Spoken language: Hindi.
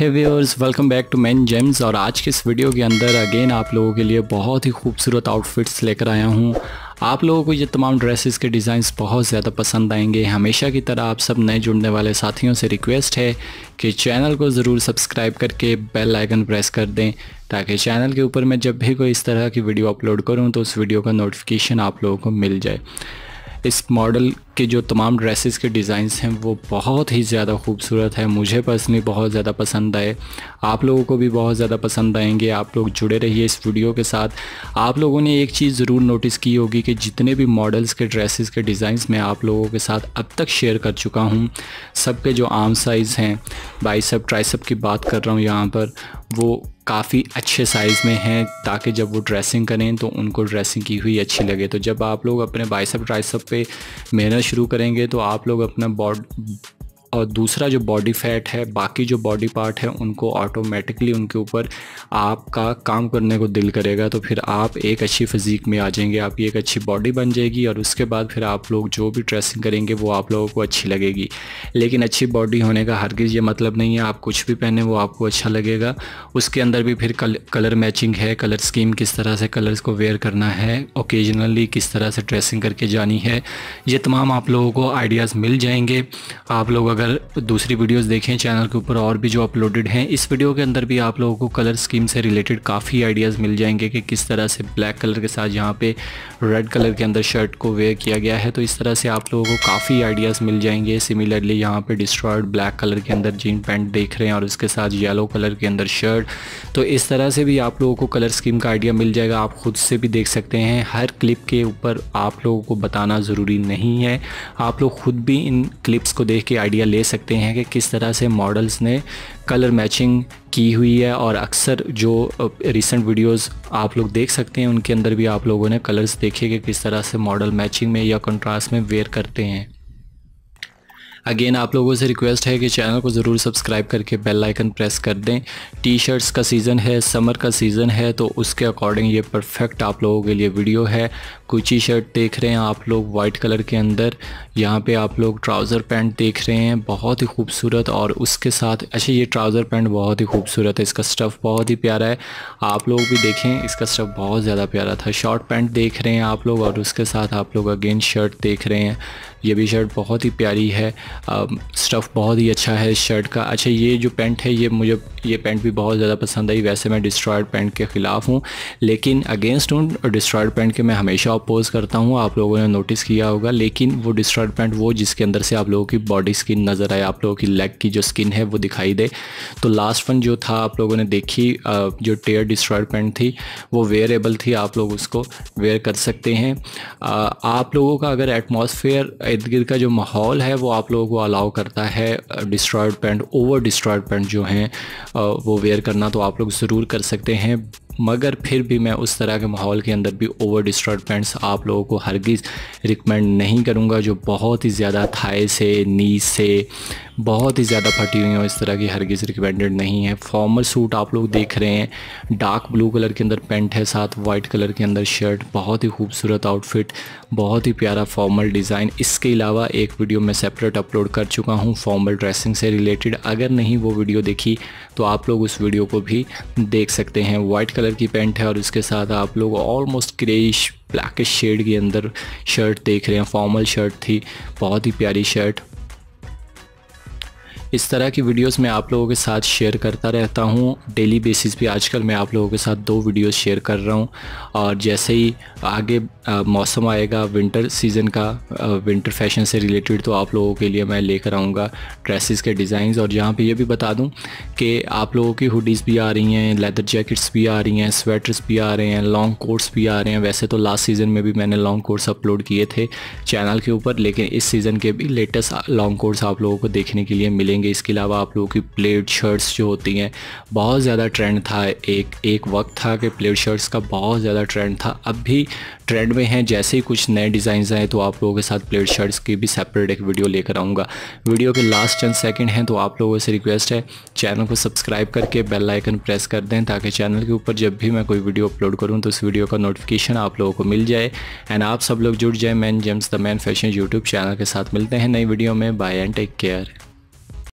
hey viewers welcome back to man gems और आज के इस वीडियो के अंदर अगेन आप लोगों के लिए बहुत ही खूबसूरत आउटफिट्स लेकर आया हूँ आप लोगों को ये तमाम ड्रेसेस के डिज़ाइंस बहुत ज़्यादा पसंद आएंगे हमेशा की तरह आप सब नए जुड़ने वाले साथियों से रिक्वेस्ट है कि चैनल को ज़रूर सब्सक्राइब करके बेल आइकन प्रेस कर दें ताकि चैनल के ऊपर मैं जब भी कोई इस तरह की वीडियो अपलोड करूँ तो उस वीडियो का नोटिफिकेशन आप लोगों को मिल जाए इस मॉडल के जो तमाम ड्रेसेस के डिज़ाइंस हैं वो बहुत ही ज़्यादा खूबसूरत है मुझे पर्सनली बहुत ज़्यादा पसंद आए आप लोगों को भी बहुत ज़्यादा पसंद आएंगे आप लोग जुड़े रहिए इस वीडियो के साथ आप लोगों ने एक चीज़ ज़रूर नोटिस की होगी कि जितने भी मॉडल्स के ड्रेसेस के डिज़ाइंस मैं आप लोगों के साथ अब तक शेयर कर चुका हूँ सबके जो आम साइज़ हैं बाइसअप ट्राइसअप की बात कर रहा हूँ यहाँ पर वो काफ़ी अच्छे साइज़ में हैं ताकि जब वो ड्रेसिंग करें तो उनको ड्रेसिंग की हुई अच्छी लगे तो जब आप लोग अपने बाइसअप ट्राइसअप पे मेहनत शुरू करेंगे तो आप लोग अपना बॉड और दूसरा जो बॉडी फैट है बाकी जो बॉडी पार्ट है उनको ऑटोमेटिकली उनके ऊपर आपका काम करने को दिल करेगा तो फिर आप एक अच्छी फिज़ीक में आ जाएंगे आपकी एक अच्छी बॉडी बन जाएगी और उसके बाद फिर आप लोग जो भी ड्रेसिंग करेंगे वो आप लोगों को अच्छी लगेगी लेकिन अच्छी बॉडी होने का हरगिज़ ये मतलब नहीं है आप कुछ भी पहने वो आपको अच्छा लगेगा उसके अंदर भी फिर कल, कलर मैचिंग है कलर स्कीम किस तरह से कलर्स को वेयर करना है ओकेजनली किस तरह से ड्रेसिंग करके जानी है ये तमाम आप लोगों को आइडियाज़ मिल जाएंगे आप लोग अगर दूसरी वीडियोस देखें चैनल के ऊपर और भी जो अपलोडेड हैं इस वीडियो के अंदर भी आप लोगों को कलर स्कीम से रिलेटेड काफ़ी आइडियाज़ मिल जाएंगे कि किस तरह से ब्लैक कलर के साथ यहाँ पे रेड कलर के अंदर शर्ट को वेयर किया गया है तो इस तरह से आप लोगों को काफ़ी आइडियाज़ मिल जाएंगे सिमिलरली यहाँ पर डिस्ट्रॉयड ब्लैक कलर के अंदर जीन पैंट देख रहे हैं और इसके साथ येलो कलर के अंदर शर्ट तो इस तरह से भी आप लोगों को कलर स्कीम का आइडिया मिल जाएगा आप खुद से भी देख सकते हैं हर क्लिप के ऊपर आप लोगों को बताना ज़रूरी नहीं है आप लोग खुद भी इन क्लिप्स को देख के आइडिया ले सकते हैं कि किस तरह से मॉडल्स ने कलर मैचिंग की हुई है और अक्सर जो रिसेंट वीडियोस आप लोग देख सकते हैं उनके अंदर भी आप लोगों ने कलर्स देखे कि किस तरह से मॉडल मैचिंग में या कंट्रास्ट में वेयर करते हैं अगेन आप लोगों से रिक्वेस्ट है कि चैनल को ज़रूर सब्सक्राइब करके बेल आइकन प्रेस कर दें टी शर्ट्स का सीज़न है समर का सीज़न है तो उसके अकॉर्डिंग ये परफेक्ट आप लोगों के लिए वीडियो है कुची शर्ट देख रहे हैं आप लोग वाइट कलर के अंदर यहाँ पे आप लोग ट्राउज़र पैंट देख रहे हैं बहुत ही खूबसूरत और उसके साथ अच्छा ये ट्राउज़र पैंट बहुत ही खूबसूरत है इसका स्टफ़ बहुत ही प्यारा है आप लोग भी देखें इसका स्टफ़ बहुत ज़्यादा प्यारा था शॉर्ट पैंट देख रहे हैं आप लोग और उसके साथ आप लोग अगेन शर्ट देख रहे हैं ये भी शर्ट बहुत ही प्यारी है स्टफ़ um, बहुत ही अच्छा है शर्ट का अच्छा ये जो पैंट है ये मुझे ये पैंट भी बहुत ज़्यादा पसंद आई वैसे मैं डिस्ट्रॉयड पैंट के ख़िलाफ़ हूँ लेकिन अगेंस्ट हूँ डिस्ट्रॉयड पैंट के मैं हमेशा अपोज़ करता हूँ आप लोगों ने नोटिस किया होगा लेकिन वो डिस्ट्रॉयड पैंट वो जिसके अंदर से आप लोगों की बॉडी स्किन नज़र आए आप लोगों की लेग की जो स्किन है वो दिखाई दे तो लास्ट वन जो था आप लोगों ने देखी uh, जो टेयर डिस्ट्रॉयड पैंट थी वो वेयरेबल थी आप लोग उसको वेयर कर सकते हैं uh, आप लोगों का अगर एटमोसफेयर इर्द गिर्द का जो माहौल है वो आप लोग लोगों को अलाउ करता है destroyed pant over destroyed pant जो हैं uh, वो वेयर करना तो आप लोग ज़रूर कर सकते हैं मगर फिर भी मैं उस तरह के माहौल के अंदर भी ओवर डिस्ट्रॉयड पैंट्स आप लोगों को हरगिज़ रिकमेंड नहीं करूँगा जो बहुत ही ज़्यादा थाए से नी से बहुत ही ज़्यादा फटी हुई हैं और इस तरह की हरगिज़ रिकमेंडेड नहीं है फॉर्मल सूट आप लोग देख रहे हैं डार्क ब्लू कलर के अंदर पेंट है साथ वाइट कलर के अंदर शर्ट बहुत ही खूबसूरत आउटफिट बहुत ही प्यारा फॉर्मल डिज़ाइन इसके अलावा एक वीडियो मैं सेपरेट अपलोड कर चुका हूँ फॉर्मल ड्रेसिंग से रिलेटेड अगर नहीं वो वीडियो देखी तो आप लोग उस वीडियो को भी देख सकते हैं वाइट कलर की पेंट है और उसके साथ आप लोग ऑलमोस्ट क्रेश ब्लैकिश शेड के अंदर शर्ट देख रहे हैं फॉर्मल शर्ट थी बहुत ही प्यारी शर्ट इस तरह की वीडियोस मैं आप लोगों के साथ शेयर करता रहता हूँ डेली बेसिस पे आजकल मैं आप लोगों के साथ दो वीडियोस शेयर कर रहा हूँ और जैसे ही आगे मौसम आएगा विंटर सीज़न का विंटर फैशन से रिलेटेड तो आप लोगों के लिए मैं लेकर आऊँगा ड्रेसेस के डिज़ाइंस और जहाँ पर यह भी बता दूँ कि आप लोगों की हुडीज़ भी आ रही हैं लेदर जैकेट्स भी आ रही हैं स्वेटर्स भी आ रहे हैं लॉन्ग कोट्स भी आ रहे हैं वैसे तो लास्ट सीज़न में भी मैंने लॉन्ग कोर्स अपलोड किए थे चैनल के ऊपर लेकिन इस सीज़न के भी लेटेस्ट लॉन्ग कोर्स आप लोगों को देखने के लिए मिलेंगे मिलेंगे इसके अलावा आप लोगों की प्लेट शर्ट्स जो होती हैं बहुत ज़्यादा ट्रेंड था एक एक वक्त था कि प्लेट शर्ट्स का बहुत ज़्यादा ट्रेंड था अब भी ट्रेंड में हैं जैसे ही कुछ नए डिज़ाइन आए तो आप लोगों के साथ प्लेट शर्ट्स की भी सेपरेट एक वीडियो लेकर आऊँगा वीडियो के लास्ट चंद सेकेंड हैं तो आप लोगों से रिक्वेस्ट है चैनल को सब्सक्राइब करके बेल आइकन प्रेस कर दें ताकि चैनल के ऊपर जब भी मैं कोई वीडियो अपलोड करूँ तो उस वीडियो का नोटिफिकेशन आप लोगों को मिल जाए एंड आप सब लोग जुड़ जाए man James the man fashion YouTube channel के साथ मिलते हैं नई वीडियो में बाय एंड टेक केयर